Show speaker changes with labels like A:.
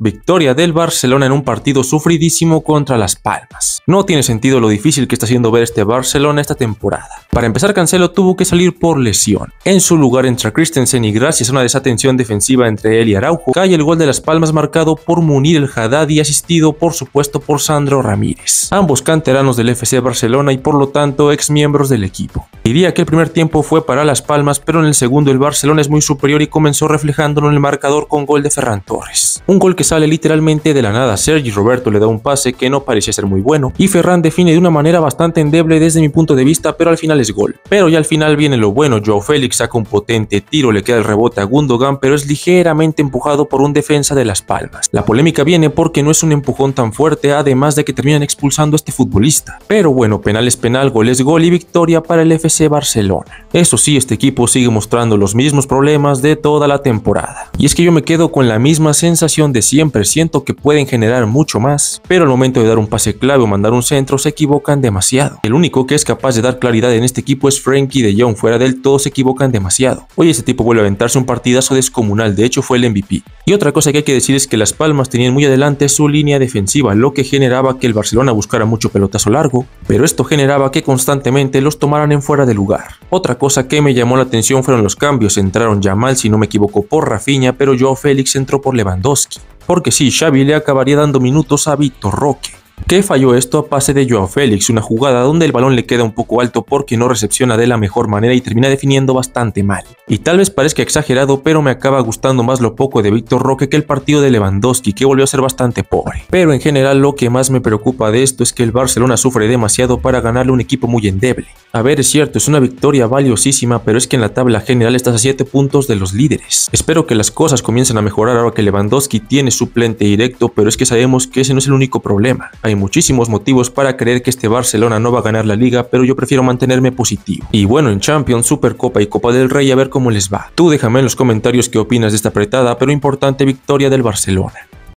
A: Victoria del Barcelona en un partido sufridísimo contra Las Palmas. No tiene sentido lo difícil que está haciendo ver este Barcelona esta temporada. Para empezar, Cancelo tuvo que salir por lesión. En su lugar entra Christensen y gracias a una desatención defensiva entre él y Araujo, cae el gol de Las Palmas marcado por Munir el Haddad y asistido por supuesto por Sandro Ramírez. Ambos canteranos del FC Barcelona y por lo tanto ex miembros del equipo. Diría que el primer tiempo fue para Las Palmas, pero en el segundo el Barcelona es muy superior y comenzó reflejándolo en el marcador con gol de Ferran Torres. Un gol que sale literalmente de la nada. Sergi Roberto le da un pase que no parece ser muy bueno y Ferran define de una manera bastante endeble desde mi punto de vista, pero al final es gol. Pero ya al final viene lo bueno, Joao Félix saca un potente tiro, le queda el rebote a Gundogan, pero es ligeramente empujado por un defensa de Las Palmas. La polémica viene porque no es un empujón tan fuerte, además de que terminan expulsando a este futbolista. Pero bueno, penal es penal, gol es gol y victoria para el FC Barcelona. Eso sí, este equipo sigue mostrando los mismos problemas de toda la temporada. Y es que yo me quedo con la misma sensación de siempre siento que pueden generar mucho más, pero al momento de dar un pase clave o mandar un centro se equivocan demasiado. El único que es capaz de dar claridad en este equipo es Frankie de Young fuera de él todos se equivocan demasiado. Hoy ese tipo vuelve a aventarse un partidazo descomunal, de hecho fue el MVP. Y otra cosa que hay que decir es que Las Palmas tenían muy adelante su línea defensiva, lo que generaba que el Barcelona buscara mucho pelotazo largo, pero esto generaba que constantemente los tomaran en fuera de lugar. Otra cosa que me llamó la atención fueron los cambios, entraron Yamal si no me equivoco por Rafinha, pero Joao Félix entró por Lewandowski porque sí, Xavi le acabaría dando minutos a Vitor Roque. ¿Qué falló esto a pase de Joan Félix, una jugada donde el balón le queda un poco alto porque no recepciona de la mejor manera y termina definiendo bastante mal. Y tal vez parezca exagerado, pero me acaba gustando más lo poco de Víctor Roque que el partido de Lewandowski, que volvió a ser bastante pobre. Pero en general lo que más me preocupa de esto es que el Barcelona sufre demasiado para ganarle un equipo muy endeble. A ver, es cierto, es una victoria valiosísima, pero es que en la tabla general estás a 7 puntos de los líderes. Espero que las cosas comiencen a mejorar ahora que Lewandowski tiene suplente directo, pero es que sabemos que ese no es el único problema. Hay muchísimos motivos para creer que este Barcelona no va a ganar la liga, pero yo prefiero mantenerme positivo. Y bueno, en Champions, Supercopa y Copa del Rey a ver cómo les va. Tú déjame en los comentarios qué opinas de esta apretada pero importante victoria del Barcelona.